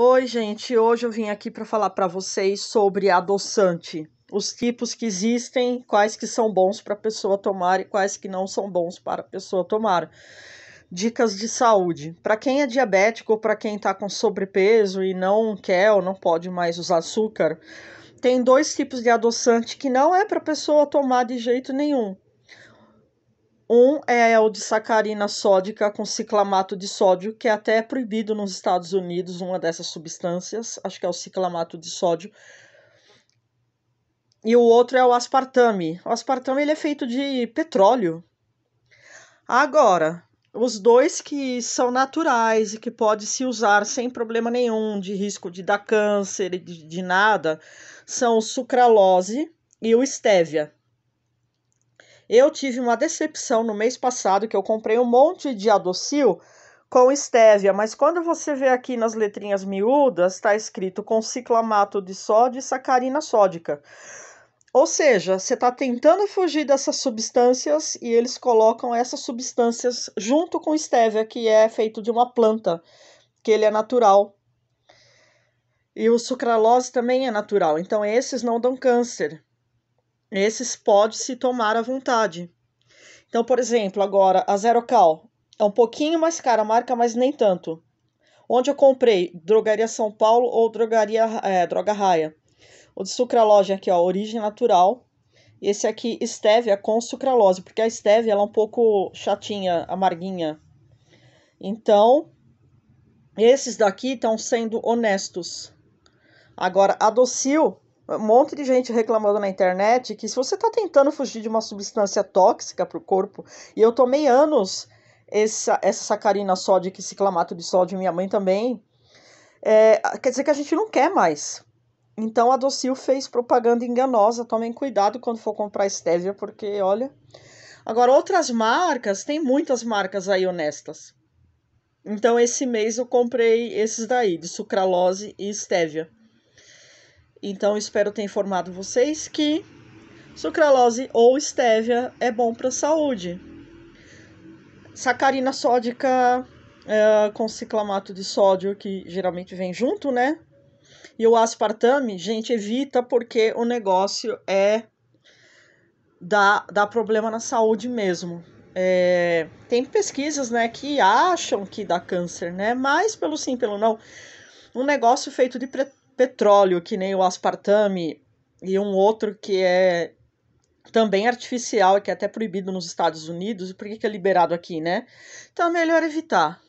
Oi, gente. Hoje eu vim aqui para falar para vocês sobre adoçante, os tipos que existem, quais que são bons para a pessoa tomar e quais que não são bons para a pessoa tomar. Dicas de saúde. Para quem é diabético ou para quem está com sobrepeso e não quer ou não pode mais usar açúcar, tem dois tipos de adoçante que não é para a pessoa tomar de jeito nenhum um é o de sacarina sódica com ciclamato de sódio, que é até é proibido nos Estados Unidos, uma dessas substâncias, acho que é o ciclamato de sódio. E o outro é o aspartame. O aspartame ele é feito de petróleo. Agora, os dois que são naturais e que pode se usar sem problema nenhum, de risco de dar câncer e de, de nada, são o sucralose e o estévia. Eu tive uma decepção no mês passado que eu comprei um monte de adocil com estévia, mas quando você vê aqui nas letrinhas miúdas, está escrito com ciclamato de sódio e sacarina sódica. Ou seja, você está tentando fugir dessas substâncias e eles colocam essas substâncias junto com estévia, que é feito de uma planta, que ele é natural. E o sucralose também é natural, então esses não dão câncer. Esses pode se tomar à vontade. Então, por exemplo, agora a Zero Cal é um pouquinho mais cara a marca, mas nem tanto. Onde eu comprei? Drogaria São Paulo ou drogaria é, Droga Raia. O de sucralose aqui, ó, origem natural. Esse aqui, estévia com sucralose, porque a estévia ela é um pouco chatinha, amarguinha. Então, esses daqui estão sendo honestos. Agora, a docil um monte de gente reclamando na internet que se você está tentando fugir de uma substância tóxica para o corpo, e eu tomei anos essa, essa sacarina sódio, e ciclamato de sódio, minha mãe também, é, quer dizer que a gente não quer mais. Então a Docil fez propaganda enganosa, tomem cuidado quando for comprar estévia, porque olha. Agora, outras marcas, tem muitas marcas aí honestas. Então, esse mês eu comprei esses daí, de sucralose e estévia. Então, espero ter informado vocês que sucralose ou estévia é bom para a saúde. Sacarina sódica é, com ciclamato de sódio, que geralmente vem junto, né? E o aspartame, gente, evita porque o negócio é dá, dá problema na saúde mesmo. É, tem pesquisas, né, que acham que dá câncer, né? Mas pelo sim, pelo não, um negócio feito de petróleo, que nem o aspartame, e um outro que é também artificial, que é até proibido nos Estados Unidos, por que, que é liberado aqui, né? Então é melhor evitar.